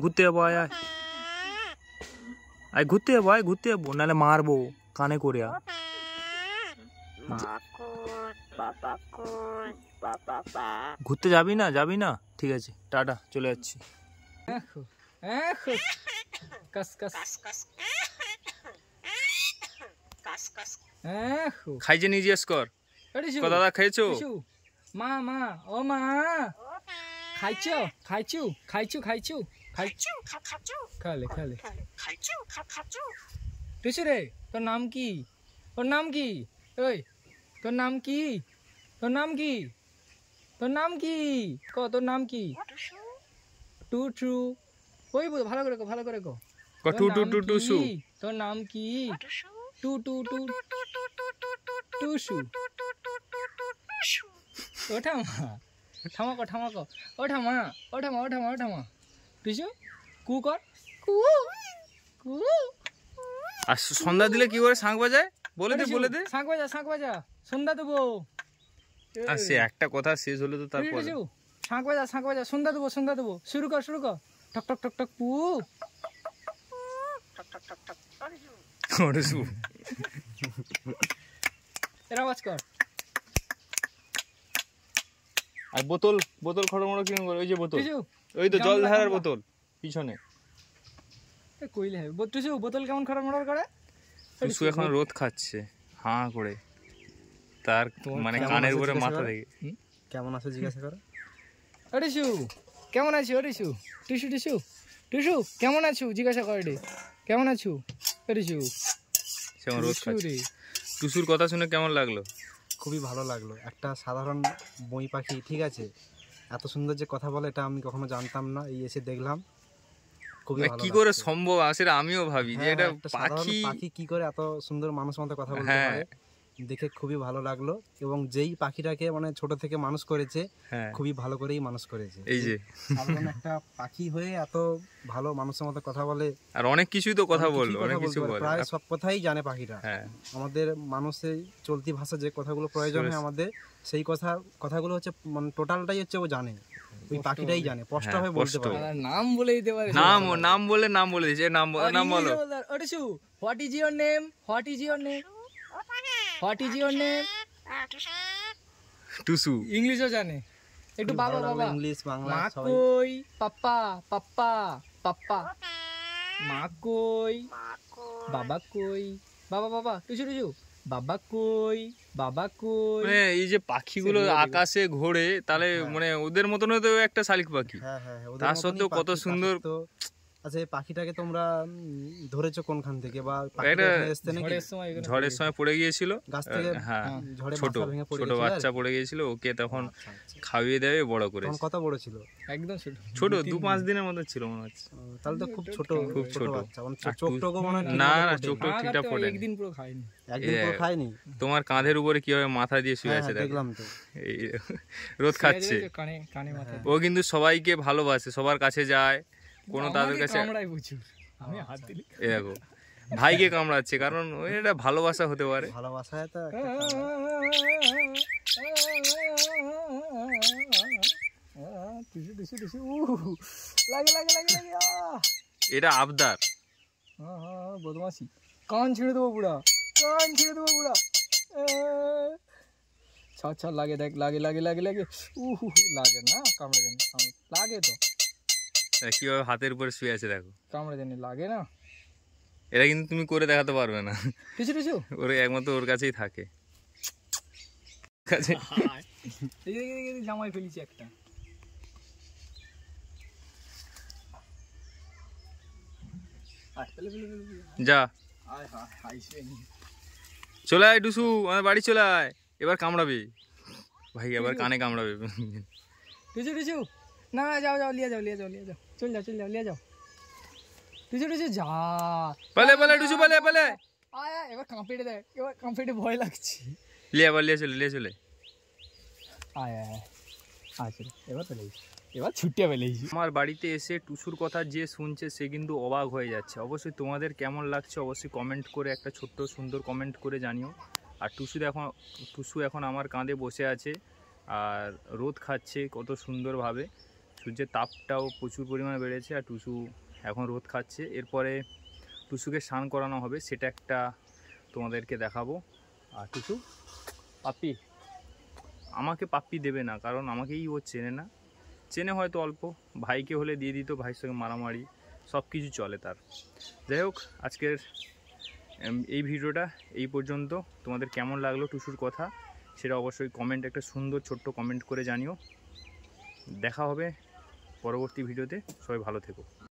ঘুরতে যাবো আয় আয় ঘুরতে যাবো আয় ঘুরতে যাবো নাহলে মারবো কানে করে ঘুরতে যাবি না যাবি না ঠিক আছে টাটা চলে যাচ্ছি খাইছে নিজে স্কর দাদা খাইছো মা মা ও মা খাইছো খাইছো খাইছো খাইছো খাইচু খাচু খালে খালে খাইচু খাচু টুসু রে তোর নাম কি তোর নাম কি ওই তোর নাম কি তোর নাম কি তোর নাম কি ক তোর নাম কি টু টু ওই বুঝো ভালো করে কো ভালো করে কো ক টু টু টু টু তোর নাম কি টু টু টু টু সু ও ঠামা ঠামা কো ঠামা কো ও ঠামা মা ঠামা মা ও ঠামা পিসু কু কর কু কু আর সন্ধ্যা দিলে কি করে শাঁখ বাজায় বলে দে বলে দে শাঁখ বাজা শাঁখ বাজা সন্ধ্যা দেবো আর সে একটা কথা শেষ হলো তো তারপর শাঁখ বাজা শাঁখ বাজা সন্ধ্যা দেবো সন্ধ্যা দেবো শুরু কর শুরু কর টক টক টক টক পু অরসু আওয়াজ কর আর বোতল বোতল খড়মড় কিরম করে ওই যে বোতল ওই তো জল ধারার বোতল পিছনে কইলে হবে বত্রিশে বোতল কেমন খারাপ মরার করে টুসু এখন রোদ খাচ্ছে হাঁ করে তার মানে কানের উপরে মাথা দেখে কেমন আছো জিজ্ঞাসা করো অরিশু কেমন আছো অরিশু টিসু টিসু টিসু কেমন আছো জিজ্ঞাসা করে রে কেমন আছো অরিশু সেমন রোদ খাচ্ছে টুসুর কথা শুনে কেমন লাগলো খুবই ভালো লাগলো একটা সাধারণ বই পাখি ঠিক আছে এত সুন্দর যে কথা বলে এটা আমি কখনো জানতাম না এই এসে দেখলাম কি করে সম্ভব আছে আমিও ভাবি যে হ্যাঁ, এটা হ্যাঁ, পাখি পাখি কি করে এত সুন্দর মানুষ মতো কথা বলতে হ্যাঁ। পারে দেখে খুবই ভালো লাগলো এবং যেই পাখিটাকে মানে ছোট থেকে মানুষ করেছে হ্যাঁ। খুবই ভালো করেই মানুষ করেছে এই যে একটা পাখি হয়ে এত ভালো মানুষের মতো কথা বলে আর অনেক কিছুই তো কথা বলল অনেক কিছু বলে প্রায় সব কথাই জানে পাখিটা হ্যাঁ। আমাদের মানুষের চলতি ভাষা যে কথাগুলো প্রয়োজন হয় আমাদের সেই কথা কথাগুলো হচ্ছে মানে টোটালটাই হচ্ছে ও জানে ওই পাখিটাই জানে স্পষ্ট হ্যাঁ, হয়ে বলতে পারে নাম বলে দিতে পারে নাম নাম বলে নাম বলে দিয়েছে নাম নাম বলো what is your name what is your name what is your name Tusu ইংলিশও জানে একটু বাবা বাবা ইংলিশ বাংলা কই পাপ্পা পাপ্পা পাপ্পা মা কই বাবা কই বাবা বাবা টুসু টুসু বাবা কই বাবা কই মানে এই যে পাখিগুলো আকাশে ঘোরে তাহলে হ্যাঁ। মানে ওদের মতন তো একটা শালিক পাখি হ্যাঁ, হ্যাঁ, তার সত্ত্বেও কত সুন্দর আচ্ছা পাখিটাকে তোমরা ধরেছো কোনখান থেকে বা ঝড়ের সময় পড়ে গিয়েছিল হ্যাঁ, হ্যাঁ। ছোট ছোট বাচ্চা পড়ে গিয়েছিল ওকে তখন আচ্ছা, আচ্ছা। খাইয়ে দেবে বড় করে কত বড় ছিল একদম ছোট দু পাঁচ দিনের মতো ছিল মনে হচ্ছে তাহলে তো খুব ছোট খুব ছোট মানে চোখ না না চোখ টোক ঠিকঠাক পড়ে একদিন পুরো খায়নি তোমার কাঁধের উপরে কিভাবে মাথা দিয়ে শুয়ে হ্যাঁ, আছে দেখলাম তো রোদ খাচ্ছে হ্যাঁ। ও কিন্তু সবাইকে ভালোবাসে সবার কাছে যায় কোনো তাদের কাছে আমি হাত আচ্ছা। দিলি ভাইকে কামড়াচ্ছে কারণ এটা ভালোবাসা হতে পারে ভালোবাসা এটা আবদার বদমাসি কান ছিঁড়ে দেবো পুরা কান ছিঁড়ে দেবো পুরা ছাড় ছাড় লাগে দেখ লাগে লাগে লাগে লাগে উহু লাগে না কামড়ে লাগে তো কিভাবে হাতের উপরে শুয়ে আছে দেখো কামড়ে জানি লাগে না এটা কিন্তু তুমি করে দেখাতে পারবে না কিছু কিছু ওর একমাত্র ওর কাছেই থাকে জামাই ফেলিছি একটা যা চলে আয় টুসু আমার বাড়ি চলে আয় এবার কামড়াবে ভাই এবার কানে কামড়াবে টুসু টুসু না যাও যাও নিয়ে যাও নিয়ে যাও নিয়ে যাও চল যাও চল যাও নিয়ে যাও টুসু টুসু যা বলে বলে টুসু বলে বলে আয় এবার কাঁপিয়ে দেয় এবার কাঁপিয়ে ভয় লাগছে লিয়ে আবার লিয়ে চলে লিয়ে চলে আয় আয় আচ্ছা এবার চলে এবার ছুটে পেলেছি আমার বাড়িতে এসে টুসুর কথা যে শুনছে সে কিন্তু অবাক হয়ে যাচ্ছে অবশ্যই তোমাদের কেমন লাগছে অবশ্যই কমেন্ট করে একটা ছোট্ট সুন্দর কমেন্ট করে জানিও আর টুসু এখন টুসু এখন আমার কাঁধে বসে আছে আর রোদ খাচ্ছে কত সুন্দরভাবে সূর্যের তাপটাও প্রচুর পরিমাণে বেড়েছে আর টুসু এখন রোদ খাচ্ছে এরপরে টুসুকে স্নান করানো হবে সেটা একটা তোমাদেরকে দেখাবো আর টুসু পাপ্পি আমাকে পাপ্পি দেবে না কারণ আমাকেই ও চেনে না চেনে হয়তো অল্প ভাইকে হলে দিয়ে দিত ভাইয়ের সঙ্গে মারামারি সব কিছু চলে তার যাই হোক আজকের এই ভিডিওটা এই পর্যন্ত তোমাদের কেমন লাগলো টুসুর কথা সেটা অবশ্যই কমেন্ট একটা সুন্দর ছোট্ট কমেন্ট করে জানিও দেখা হবে পরবর্তী ভিডিওতে সবাই ভালো থেকো